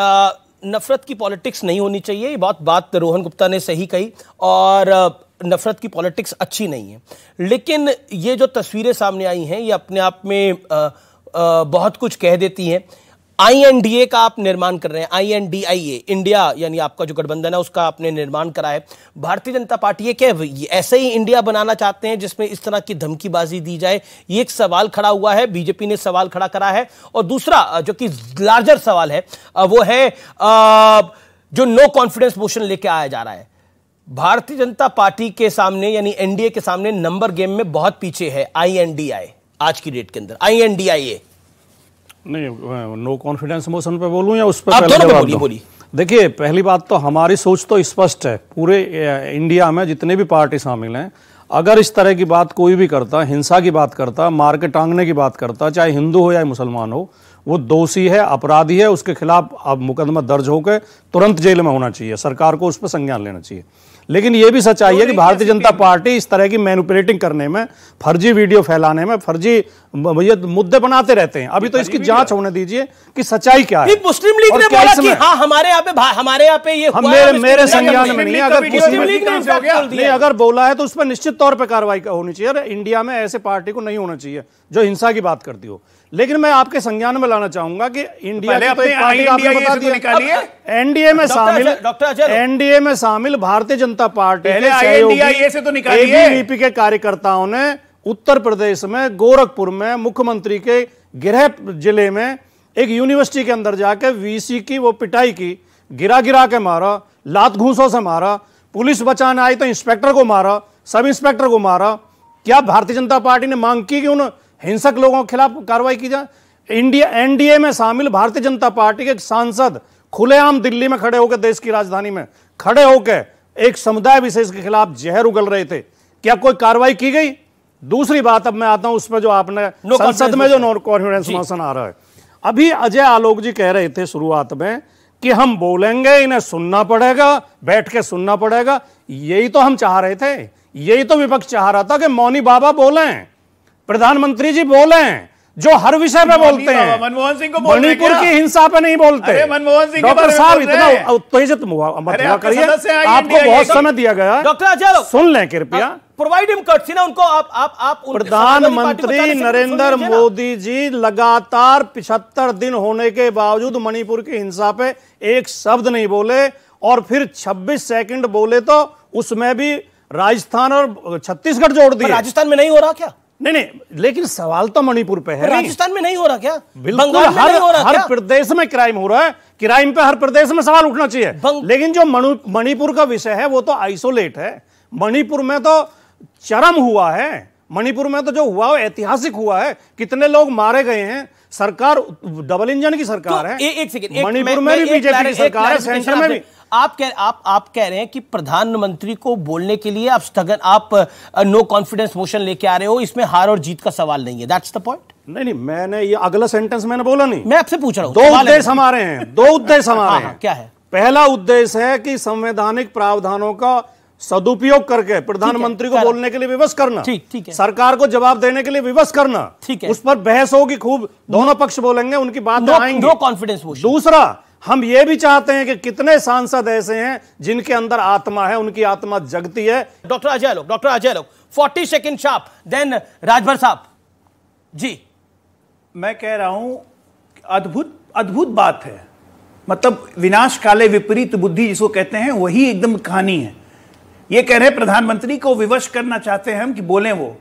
नफरत की पॉलिटिक्स नहीं होनी चाहिए ये बहुत बात तो रोहन गुप्ता ने सही कही और नफरत की पॉलिटिक्स अच्छी नहीं है लेकिन ये जो तस्वीरें सामने आई हैं ये अपने आप में आ, आ, बहुत कुछ कह देती हैं आईएनडीए का आप निर्माण कर रहे हैं आईएनडीआईए इंडिया यानी आपका जो गठबंधन है उसका आपने निर्माण करा है भारतीय जनता पार्टी ये क्या ऐसे ही इंडिया बनाना चाहते हैं जिसमें इस तरह की धमकीबाजी दी जाए ये एक सवाल खड़ा हुआ है बीजेपी ने सवाल खड़ा करा है और दूसरा जो कि लार्जर सवाल है वो है जो नो कॉन्फिडेंस मोशन लेके आया जा रहा है भारतीय जनता पार्टी के सामने यानी एनडीए के सामने नंबर गेम में बहुत पीछे है आईएनडीआई आज की डेट के अंदर आईएनडीआईए नहीं नो कॉन्फिडेंस मोशन पे बोलूं या उस पर बोलिए बोलिए देखिए पहली बात तो हमारी सोच तो स्पष्ट है पूरे इंडिया में जितने भी पार्टी शामिल हैं अगर इस तरह की बात कोई भी करता हिंसा की बात करता मार के टांगने की बात करता चाहे हिंदू हो या मुसलमान हो वो दोषी है अपराधी है उसके खिलाफ अब मुकदमा दर्ज होकर तुरंत जेल में होना चाहिए सरकार को उस पर संज्ञान लेना चाहिए लेकिन ये भी सच्चाई है कि तो भारतीय जनता पार्टी इस तरह की मैनुपलेटिंग करने में फर्जी वीडियो फैलाने में फर्जी मुद्दे बनाते रहते हैं अभी तो इसकी जांच होने दीजिए कि सच्चाई क्या है मुस्लिम लीग ने बोला कि हाँ हमारे यहाँ पे हमारे यहाँ पे ये मेरे मेरे संज्ञान में नहीं अगर मुस्लिम लीग ने अगर बोला है तो उस पर निश्चित तौर पर कार्रवाई होनी चाहिए अरे इंडिया में ऐसे पार्टी को नहीं होना चाहिए जो हिंसा की बात करती हो लेकिन मैं आपके संज्ञान में लाना चाहूंगा कि इंडिया की तो एक पार्टी आपने बता दिया एनडीए में शामिल एनडीए में शामिल भारतीय जनता जनता पार्टी पहले आईएनडीआईए से तो एबीवीपी के कार्यकर्ताओं ने उत्तर प्रदेश में गोरखपुर में मुख्यमंत्री के गृह जिले में एक यूनिवर्सिटी के अंदर जाके वीसी की वो पिटाई की गिरा गिरा के मारा लात घूसों से मारा पुलिस बचाने आई तो इंस्पेक्टर को मारा सब इंस्पेक्टर को मारा क्या भारतीय जनता पार्टी ने मांग की कि उन हिंसक लोगों के खिलाफ कार्रवाई की जाए इंडिया एनडीए में शामिल भारतीय जनता पार्टी के सांसद खुलेआम दिल्ली में खड़े होकर देश की राजधानी में खड़े होकर एक समुदाय विशेष के खिलाफ जहर उगल रहे थे क्या कोई कार्रवाई की गई दूसरी बात अब मैं आता हूं उसमें जो आपने no संसद में जो नो कॉन्फिडेंस मोशन आ रहा है अभी अजय आलोक जी कह रहे थे शुरुआत में कि हम बोलेंगे इन्हें सुनना पड़ेगा बैठ के सुनना पड़ेगा यही तो हम चाह रहे थे यही तो विपक्ष चाह रहा था कि मौनी बाबा बोले प्रधानमंत्री जी बोले जो हर विषय पे बोलते हैं मनमोहन सिंह को मणिपुर की हिंसा पे नहीं बोलते मनमोहन सिंह डॉक्टर साहब इतना उत्तेजित करिए आपको बहुत समय दिया गया डॉक्टर सुन लें कृपया प्रोवाइड हिम कट्स ना उनको आप आप आप प्रधानमंत्री नरेंद्र मोदी जी लगातार पिछहत्तर दिन होने के बावजूद मणिपुर की हिंसा पे एक शब्द नहीं बोले और फिर 26 सेकंड बोले तो उसमें भी राजस्थान और छत्तीसगढ़ जोड़ दिया राजस्थान में नहीं हो रहा क्या नहीं नहीं लेकिन सवाल तो मणिपुर पे है राजस्थान में नहीं हो रहा क्या बिल्कुल हर हो रहा हर प्रदेश में क्राइम हो रहा है क्राइम पे हर प्रदेश में सवाल उठना चाहिए लेकिन जो मणिपुर का विषय है वो तो आइसोलेट है मणिपुर में तो चरम हुआ है मणिपुर में तो जो हुआ वो ऐतिहासिक हुआ है कितने लोग मारे गए हैं सरकार डबल इंजन की सरकार तो है एक सेकंड मणिपुर में भी बीजेपी की सरकार है सेंटर में भी आप कह आप आप कह रहे हैं कि प्रधानमंत्री को बोलने के लिए आप स्थगन आप नो कॉन्फिडेंस मोशन लेके आ रहे हो इसमें हार और जीत का सवाल नहीं है दैट्स द पॉइंट नहीं नहीं मैंने ये अगला सेंटेंस मैंने बोला नहीं मैं आपसे पूछ रहा हूँ दो उद्देश्य हमारे हैं दो उद्देश्य हाँ, हमारे हाँ, हैं क्या है पहला उद्देश्य है कि संवैधानिक प्रावधानों का सदुपयोग करके प्रधानमंत्री को बोलने के लिए विवश करना ठीक ठीक है सरकार को जवाब देने के लिए विवश करना ठीक है उस पर बहस होगी खूब दोनों पक्ष बोलेंगे उनकी बात आएंगे नो कॉन्फिडेंस दूसरा हम ये भी चाहते हैं कि कितने सांसद ऐसे हैं जिनके अंदर आत्मा है उनकी आत्मा जगती है डॉक्टर अजय लोग डॉक्टर अजय लोग फोर्टी सेकेंड शाप देन राजभर साहब जी मैं कह रहा हूं अद्भुत अद्भुत बात है मतलब विनाश काले विपरीत बुद्धि जिसको कहते हैं वही एकदम कहानी है ये कह रहे प्रधानमंत्री को विवश करना चाहते हैं हम कि बोले वो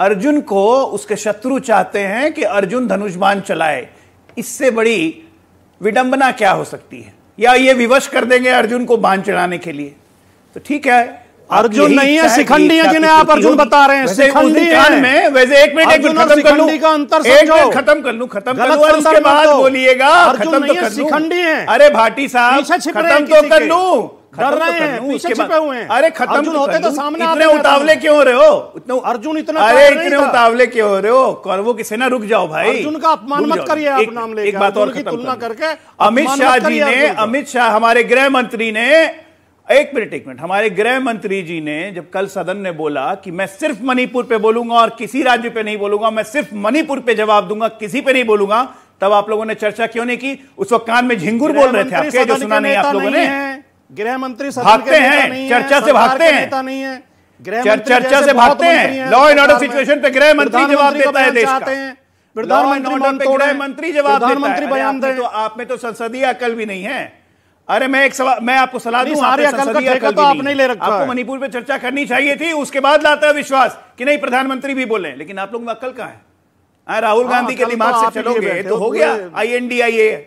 अर्जुन को उसके शत्रु चाहते हैं कि अर्जुन धनुष्बान चलाए इससे बड़ी विडंबना क्या हो सकती है या ये विवश कर देंगे अर्जुन को बाण चढ़ाने के लिए तो ठीक है अर्जुन नहीं है शिखंडी है जिन्हें आप अर्जुन बता रहे हैं में वैसे एक मिनट एक खत्म कर लूं का अंतर खत्म कर लूं खत्म कर लूं उसके बाद बोलिएगा खत्म तो कर लूं अरे भाटी साहब खत्म तो कर लूं तो डर रहे हैं पीछे छिपे हुए हैं अरे खत्म होते तो सामने इतने उतावले क्यों हो रहे हो इतने अर्जुन इतना अरे इतने उतावले क्यों हो रहे हो कौरवों की सेना रुक जाओ भाई अर्जुन का अपमान मत करिए आप नाम ले एक बात और तुलना करके अमित शाह जी ने अमित शाह हमारे गृह मंत्री ने एक मिनट एक मिनट हमारे गृह मंत्री जी ने जब कल सदन ने बोला कि मैं सिर्फ मणिपुर पे बोलूंगा और किसी राज्य पे नहीं बोलूंगा मैं सिर्फ मणिपुर पे जवाब दूंगा किसी पे नहीं बोलूंगा तब आप लोगों ने चर्चा क्यों नहीं की उस वक्त कान में झिंगुर बोल रहे थे आपके जो सुना नहीं आप लोगों ने गृह मंत्री भागते हैं चर्चा से भागते हैं नहीं है चर्चा से भागते हैं लॉ एंड ऑर्डर सिचुएशन पे गृह मंत्री जवाब देता है देश का प्रधानमंत्री जवाब प्रधानमंत्री बयान दे तो आप में तो संसदीय अकल भी नहीं है अरे मैं एक सवाल मैं आपको सलाह दूं सारे अकल का ठेका तो आपने ले रखा आपको मणिपुर पे चर्चा करनी चाहिए थी उसके बाद लाता है विश्वास कि नहीं प्रधानमंत्री भी बोले लेकिन आप लोग में अकल कहां है हाँ, राहुल हाँ, गांधी के तो दिमाग से चलोगे तो हो गया आई एन डी आई ए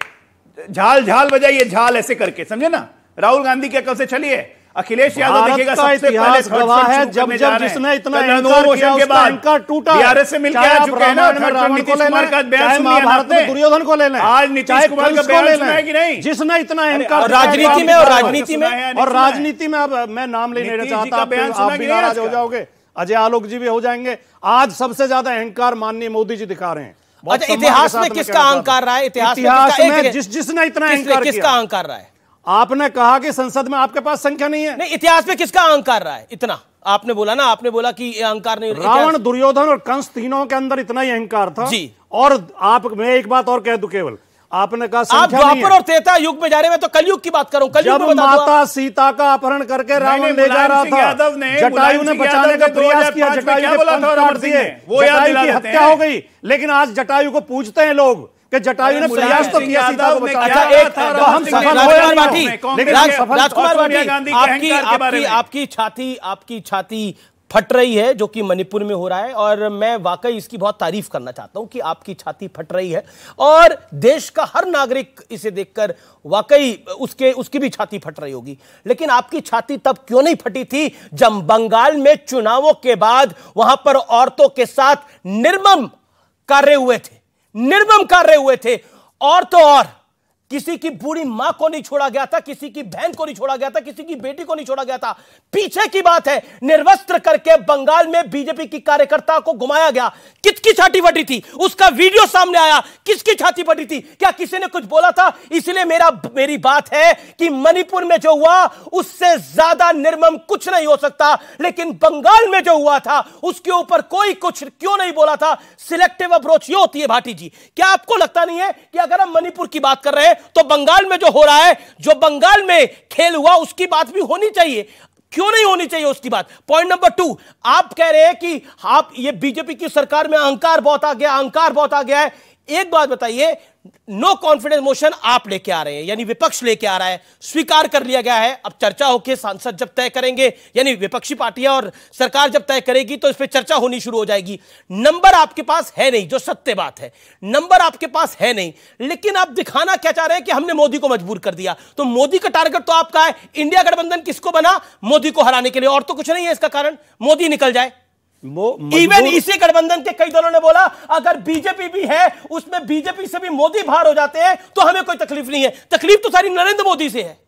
झाल झाल बजाइए झाल ऐसे करके समझे ना राहुल गांधी के अकल से चलिए अखिलेश यादव देखिएगा सबसे पहले गवाह है जब जब जिसने इतना इनकार के बाद इनका टूटा बीआरएस से मिलकर आ चुके हैं ना नीतीश कुमार का बयान सुनिए भारत में दुर्योधन को ले लें आज नीतीश कुमार का बयान सुना है कि नहीं जिसने इतना इनकार राजनीति में और राजनीति में और राजनीति में अब मैं नाम लेने नहीं चाहता आप बयान सुना कि नाराज हो जाओगे अजय आलोक जी भी हो जाएंगे आज सबसे ज्यादा अहंकार माननीय मोदी जी दिखा रहे हैं अच्छा इतिहास में किसका अहंकार रहा है इतिहास में जिस जिसने इतना अहंकार किसका अहंकार रहा है आपने कहा कि संसद में आपके पास संख्या नहीं है नहीं इतिहास में किसका अहंकार रहा है इतना आपने बोला ना आपने बोला कि अहंकार नहीं रावण दुर्योधन और कंस तीनों के अंदर इतना ही अहंकार था जी और आप मैं एक बात और कह दू केवल आपने कहा आप द्वापर और त्रेता युग में जा रहे हैं तो कलयुग की बात करूं कलयुग में माता सीता का अपहरण करके रावण ले जा रहा था यादव ने जटायु ने बचाने का प्रयास किया जटायु ने वो याद की हत्या हो गई लेकिन आज जटायु को पूछते हैं लोग कि जटायु ने प्रयास तो किया सीता को बचाया का एक तो हम सफल हो या नहीं राजकुमार भाटी आपकी आपकी आपकी छाती आपकी छाती फट रही है जो कि मणिपुर में हो रहा है और मैं वाकई इसकी बहुत तारीफ करना चाहता हूं कि आपकी छाती फट रही है और देश का हर नागरिक इसे देखकर वाकई उसके उसकी भी छाती फट रही होगी लेकिन आपकी छाती तब क्यों नहीं फटी थी जब बंगाल में चुनावों के बाद वहां पर औरतों के साथ निर्मम कार्य हुए थे निर्मम कार्य हुए थे और तो और किसी की बूढ़ी मां को नहीं छोड़ा गया था किसी की बहन को नहीं छोड़ा गया था किसी की बेटी को नहीं छोड़ा गया था पीछे की बात है निर्वस्त्र करके बंगाल में बीजेपी की कार्यकर्ता को घुमाया गया किसकी छाती फटी थी उसका वीडियो सामने आया किसकी छाती फटी थी क्या किसी ने कुछ बोला था इसलिए मेरा मेरी बात है कि मणिपुर में जो हुआ उससे ज्यादा निर्मम कुछ नहीं हो सकता लेकिन बंगाल में जो हुआ था उसके ऊपर कोई कुछ क्यों नहीं बोला था सिलेक्टिव अप्रोच ये होती है भाटी जी क्या आपको लगता नहीं है कि अगर हम मणिपुर की बात कर रहे हैं तो बंगाल में जो हो रहा है जो बंगाल में खेल हुआ उसकी बात भी होनी चाहिए क्यों नहीं होनी चाहिए उसकी बात पॉइंट नंबर टू आप कह रहे हैं कि आप ये बीजेपी की सरकार में अहंकार बहुत आ गया अहंकार बहुत आ गया है एक बात बताइए नो कॉन्फिडेंस मोशन आप लेके आ रहे हैं यानी विपक्ष लेके आ रहा है स्वीकार कर लिया गया है अब चर्चा होकर सांसद जब तय करेंगे यानी विपक्षी पार्टियां और सरकार जब तय करेगी तो इस पर चर्चा होनी शुरू हो जाएगी नंबर आपके पास है नहीं जो सत्य बात है नंबर आपके पास है नहीं लेकिन आप दिखाना क्या चाह रहे हैं कि हमने मोदी को मजबूर कर दिया तो मोदी का टारगेट तो आपका है इंडिया गठबंधन किसको बना मोदी को हराने के लिए और तो कुछ नहीं है इसका कारण मोदी निकल जाए इवन इसी गठबंधन के कई दलों ने बोला अगर बीजेपी भी है उसमें बीजेपी से भी मोदी बाहर हो जाते हैं तो हमें कोई तकलीफ नहीं है तकलीफ तो सारी नरेंद्र मोदी से है